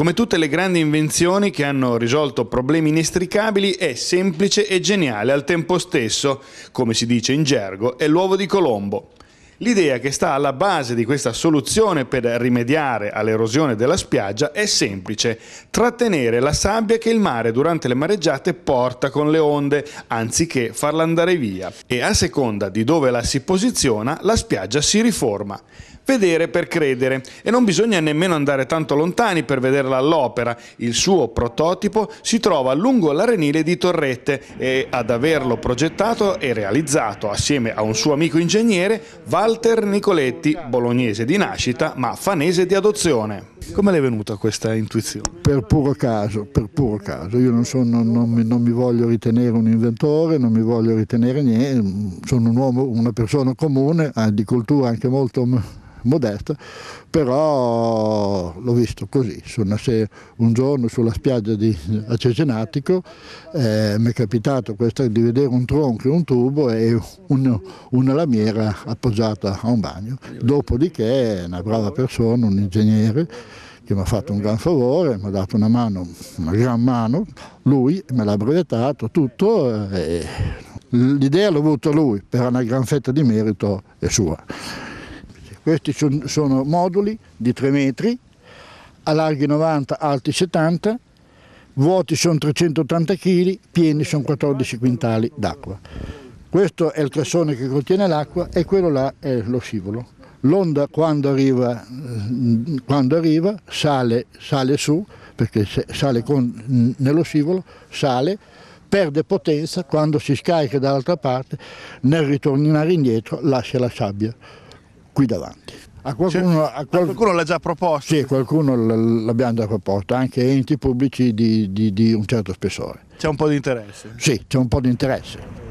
Come tutte le grandi invenzioni che hanno risolto problemi inestricabili, è semplice e geniale al tempo stesso, come si dice in gergo, è l'uovo di Colombo. L'idea che sta alla base di questa soluzione per rimediare all'erosione della spiaggia è semplice, trattenere la sabbia che il mare durante le mareggiate porta con le onde, anziché farla andare via, e a seconda di dove la si posiziona la spiaggia si riforma. Vedere per credere, e non bisogna nemmeno andare tanto lontani per vederla all'opera, il suo prototipo si trova lungo l'arenile di Torrette e ad averlo progettato e realizzato assieme a un suo amico ingegnere Val Walter Nicoletti, bolognese di nascita ma fanese di adozione. Come le è venuta questa intuizione? Per puro caso, per puro caso. Io non, sono, non, mi, non, mi, voglio ritenere un inventore, non mi voglio ritenere niente, sono un uomo, una persona comune, di cultura anche molto modesta, però l'ho visto così, un giorno sulla spiaggia di, Cesenatico eh, mi è capitato questa, di vedere un tronco e un tubo e un, una lamiera appoggiata a un bagno, dopodiché una brava persona, un ingegnere, che mi ha fatto un gran favore, mi ha dato una mano, una gran mano, lui me l'ha brevettato tutto, l'idea l'ho avuta lui, per una gran fetta di merito è sua. Questi sono moduli di 3 metri, a larghi 90, alti 70, vuoti sono 380 kg, pieni sono 14 quintali d'acqua. Questo è il cassone che contiene l'acqua e quello là è lo scivolo. L'onda quando, mm, quando arriva, sale, sale su, perché sale con, mm, nello scivolo, sale, perde potenza, quando si scarica dall'altra parte, nel ritornare indietro lascia la sabbia qui davanti. A qualcuno, cioè, a qual... a qualcuno l'ha già proposto? Sì, qualcuno l'abbiamo già proposto, anche enti pubblici di, di, di un certo spessore. C'è un po' di interesse? Sì, c'è un po' di interesse.